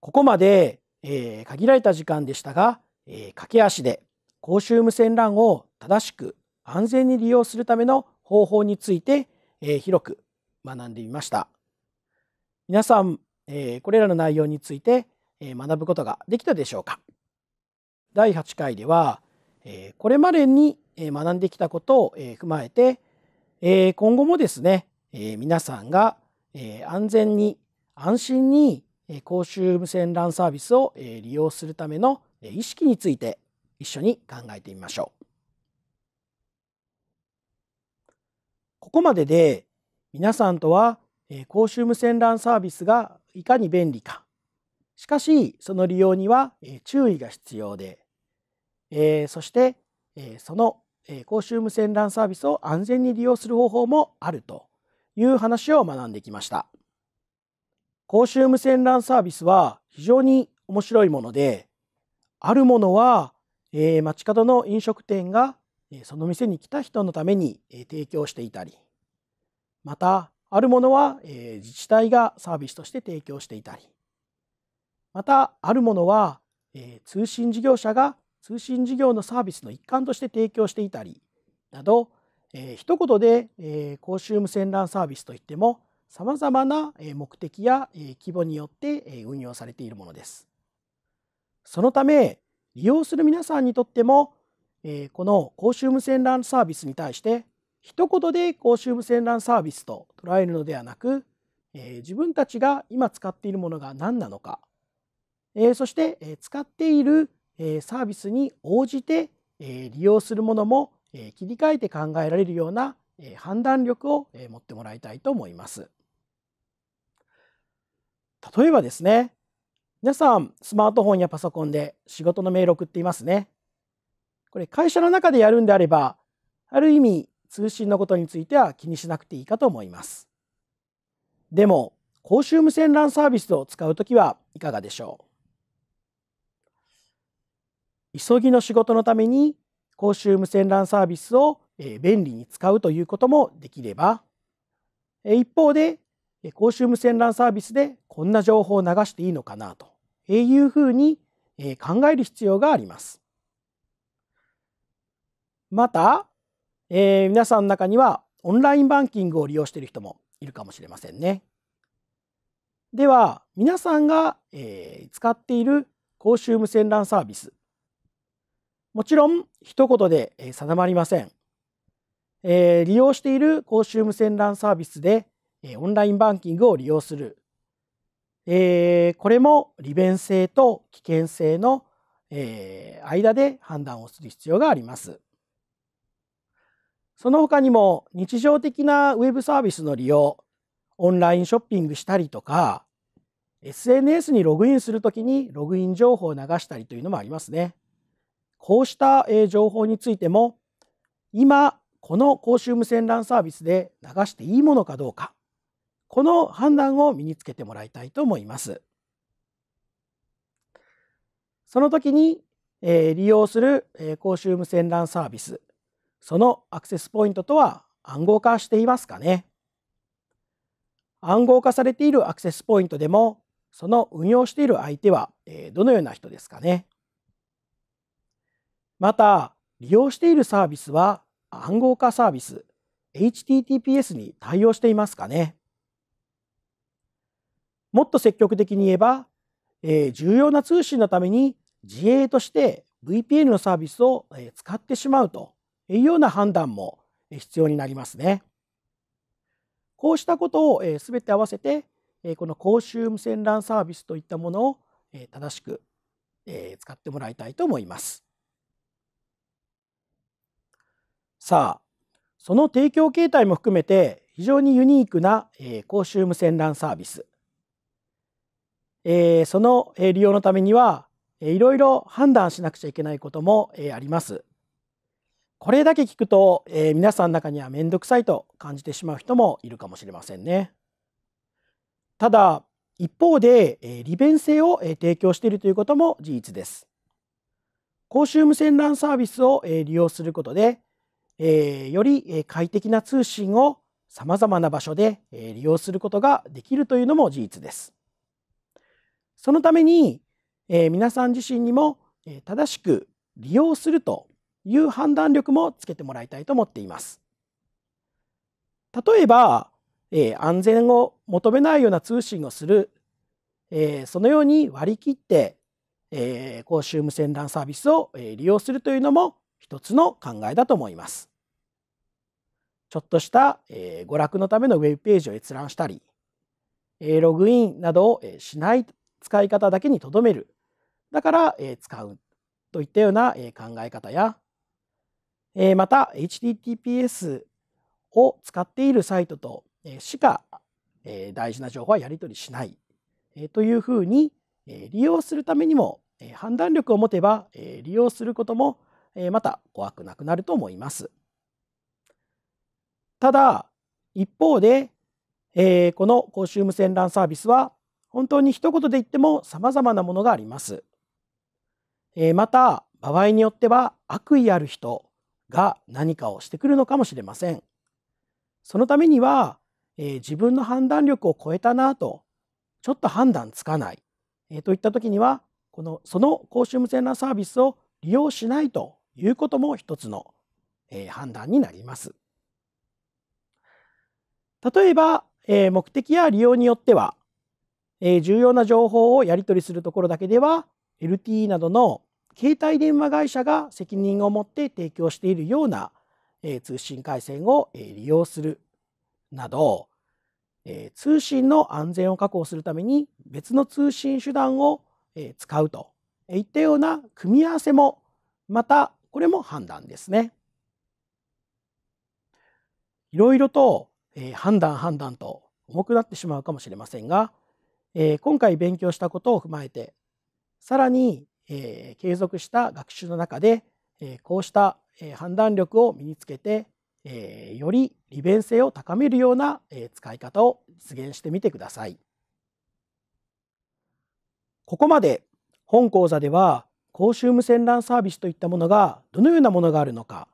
ここまで、えー、限られた時間でしたが、えー、駆け足で公衆無線 LAN を正しく安全に利用するための方法について、えー、広く学んでみました。皆さん、えー、これらの内容について、えー、学ぶことができたでしょうか第8回では、えー、これまでに学んできたことを、えー、踏まえて、えー、今後もですね、えー、皆さんが、えー、安全に安心に公衆無線 LAN サービスを利用するための意識について一緒に考えてみましょう。ここまでで皆さんとは公衆無線 LAN サービスがいかに便利かしかしその利用には注意が必要でそしてその公衆無線 LAN サービスを安全に利用する方法もあるという話を学んできました。公衆無線 LAN サービスは非常に面白いもので、あるものは、えー、街角の飲食店が、えその店に来た人のために、え提供していたり、また、あるものは、え自治体がサービスとして提供していたり、また、あるものは、え通信事業者が通信事業のサービスの一環として提供していたりなど、えー、一言で、えー、公衆無線 LAN サービスといってもさまざまな目的や規模によって運用されているものです。そのため利用する皆さんにとってもこの公衆無線 LAN サービスに対して一言で公衆無線 LAN サービスと捉えるのではなく自分たちが今使っているものが何なのかそして使っているサービスに応じて利用するものも切り替えて考えられるような判断力を持ってもらいたいと思います。例えばですね、皆さん、スマートフォンやパソコンで仕事のメール送っていますね。これ、会社の中でやるんであれば、ある意味、通信のことについては気にしなくていいかと思います。でも、公衆無線 LAN サービスを使うときはいかがでしょう急ぎの仕事のために公衆無線 LAN サービスを便利に使うということもできれば一方で公衆無線 LAN サービスでこんな情報を流していいのかなというふうに考える必要があります。また、えー、皆さんの中にはオンラインバンキングを利用している人もいるかもしれませんね。では皆さんが、えー、使っている公衆無線 LAN サービスもちろん一言で定まりません。えー、利用している公衆無線 LAN サービスでえオンラインバンキングを利用する、えこれも利便性と危険性の、え間で判断をする必要があります。その他にも日常的なウェブサービスの利用、オンラインショッピングしたりとか、SNS にログインするときにログイン情報を流したりというのもありますね。こうした情報についても、今、この公衆無線 LAN サービスで流していいものかどうか、この判断を身につけてもらいたいと思います。その時に、えー、利用する、えー、公衆無線 LAN サービス、そのアクセスポイントとは暗号化していますかね暗号化されているアクセスポイントでも、その運用している相手は、えー、どのような人ですかねまた、利用しているサービスは暗号化サービス HTTPS に対応していますかねもっと積極的に言えば、えー、重要な通信のために自衛として VPN のサービスを使ってしまうというような判断も必要になりますね。こうしたことを全て合わせてこの公衆無線 LAN サービスといったものを正しく使ってもらいたいと思います。さあその提供形態も含めて非常にユニークな公衆無線 LAN サービスえー、その利用のためにはいろいろ判断しなくちゃいけないことも、えー、あります。これだけ聞くと、えー、皆さんの中には面倒くさいと感じてしまう人もいるかもしれませんね。ただ一方で、え利便性を、え提供しているということも事実です。公衆無線 LAN サービスを、え利用することで、えよりえ快適な通信をさまざまな場所でえ利用することができるというのも事実です。そのために、えー、皆さん自身にも、えー、正しく利用するという判断力もつけてもらいたいと思っています。例えば、えー、安全を求めないような通信をする、えー、そのように割り切って、えー、公衆無線 LAN サービスを、えー、利用するというのも一つの考えだと思います。ちょっとした、えー、娯楽のためのウェブページを閲覧したり、ログインなどをしない使い方だけにとどめるだから、え使うといったような、え考え方や、えまた HTTPS を使っているサイトと、えしか、え大事な情報はやり取りしない、えというふうに、え利用するためにも、え判断力を持てば、え利用することも、えまた怖くなくなると思います。ただ一方で、えこの公衆無線 LAN サービスは本当に一言で言っても様々なものがあります。えー、また場合によっては悪意ある人が何かをしてくるのかもしれません。そのためには、えー、自分の判断力を超えたなとちょっと判断つかない、えー、といった時にはこのその公衆無線 l サービスを利用しないということも一つの、えー、判断になります。例えば、えー、目的や利用によってはえ重要な情報をやり取りするところだけでは LTE などの携帯電話会社が責任を持って提供しているような、え通信回線を、え利用するなど、え通信の安全を確保するために別の通信手段を、え使うといったような組み合わせもまたこれも判断ですね。いろいろと、え判断判断と重くなってしまうかもしれませんがえー、今回勉強したことを踏まえてさらに、えー、継続した学習の中で、えー、こうした、えー、判断力を身につけて、えー、より利便性を高めるような、えー、使い方を実現してみてください。ここまで本講座では公衆無線 LAN サービスといったものがどのようなものがあるのか、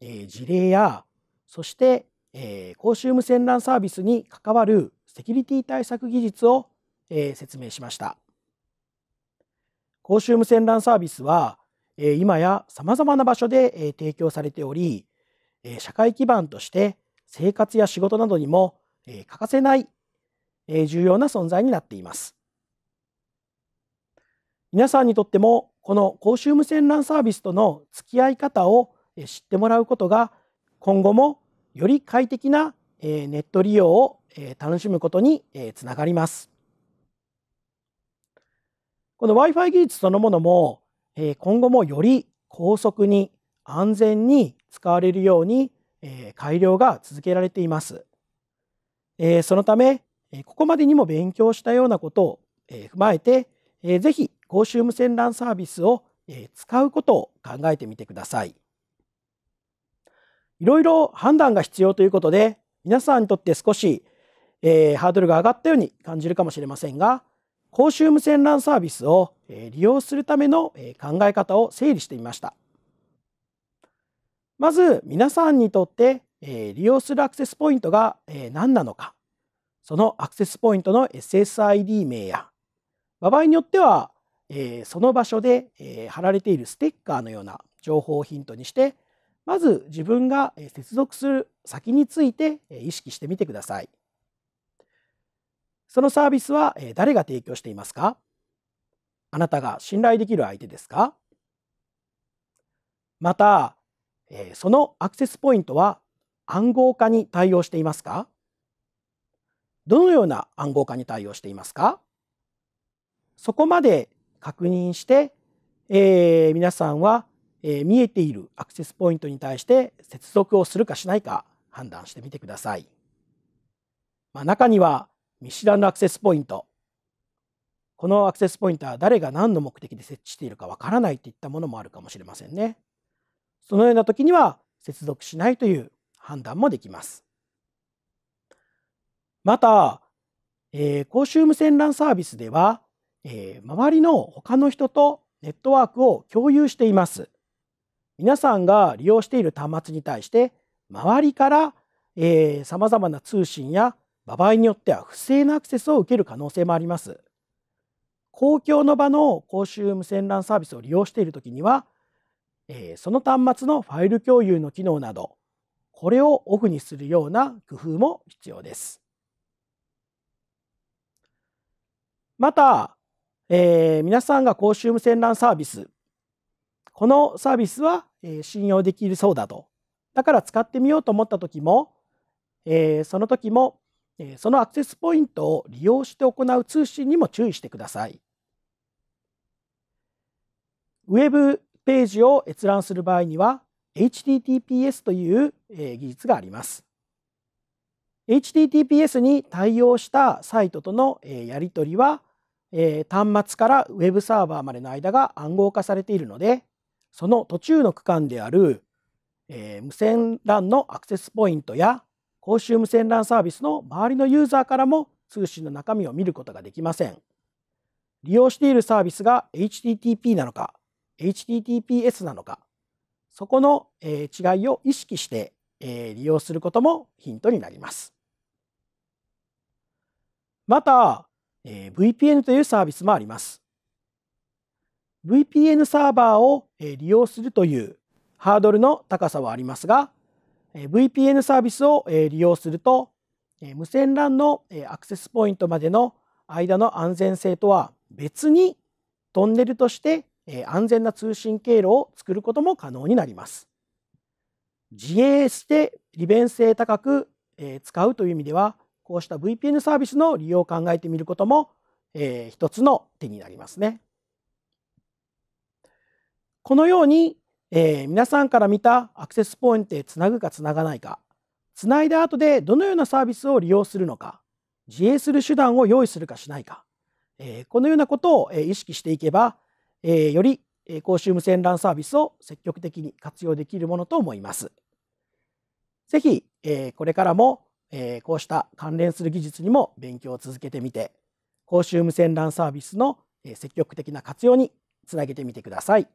えー、事例やそして、えー、公衆無線 LAN サービスに関わるセキュリティ対策技術をえー、説明しました。公衆無線 LAN サービスは、えー、今や様々な場所で、えー、提供されており、えー、社会基盤として生活や仕事などにも、えー、欠かせない、えー、重要な存在になっています。皆さんにとってもこの公衆無線 LAN サービスとの付き合い方を知ってもらうことが今後もより快適なネット利用を楽しむことにつながります。この Wi-Fi 技術そのものも、え今後もより高速に安全に使われるように、え改良が続けられています。えそのため、えここまでにも勉強したようなことを、え踏まえて、えー、ぜひ公衆無線 LAN サービスを、え使うことを考えてみてください。いろいろ判断が必要ということで、皆さんにとって少し、えー、ハードルが上がったように感じるかもしれませんが、公衆無線 LAN サービスを利用するための考え方を整理してみました。まず皆さんにとって利用するアクセスポイントが何なのか、そのアクセスポイントの SSID 名や、場合によってはその場所で貼られているステッカーのような情報をヒントにして、まず自分が接続する先について意識してみてください。そのサービスは誰が提供していますかあなたが信頼できる相手ですかまた、そのアクセスポイントは暗号化に対応していますかどのような暗号化に対応していますかそこまで確認して、えー、皆さんは、えー、見えているアクセスポイントに対して接続をするかしないか判断してみてください。まあ、中には見知らぬアクセスポイントこのアクセスポイントは誰が何の目的で設置しているかわからないといったものもあるかもしれませんね。そのような時には接続しないという判断もできます。また、えー、公衆無線 LAN サービスでは、えー、周りの他の人とネットワークを共有しています。皆さんが利用している端末に対して周りからえまざまな通信や場合によっては不正なアクセスを受ける可能性もあります。公共の場の公衆無線 LAN サービスを利用している時には、えその端末のファイル共有の機能などこれをオフにするような工夫も必要です。また、えー、皆さんが公衆無線 LAN サービスこのサービスは、えー、信用できるそうだとだから使ってみようと思った時も、えー、その時もそのアクセスポイントを利用して行う通信にも注意してください。ウェブページを閲覧する場合には HTTPS という技術があります。HTTPS に対応したサイトとのやり取りは端末からウェブサーバーまでの間が暗号化されているのでその途中の区間である無線 LAN のアクセスポイントや公衆無線 LAN サービスの周りのユーザーからも通信の中身を見ることができません。利用しているサービスが HTTP なのか HTTPS なのかそこの違いを意識して利用することもヒントになります。また VPN というサービスもあります。VPN サーバーを利用するというハードルの高さはありますが VPN サービスを利用すると無線 LAN のアクセスポイントまでの間の安全性とは別にトンネルとして安全な通信経路を作ることも可能になります。自衛して利便性高く使うという意味ではこうした VPN サービスの利用を考えてみることも一つの手になりますね。このようにえー、皆さんから見たアクセスポイントへつなぐかつながないかつないだ後でどのようなサービスを利用するのか自衛する手段を用意するかしないか、えー、このようなことを意識していけば、えー、より公衆無線 LAN サービスを積極的に活用できるものと思います。ぜひ、えー、これからも、えー、こうした関連する技術にも勉強を続けてみて公衆無線 LAN サービスの積極的な活用につなげてみてください。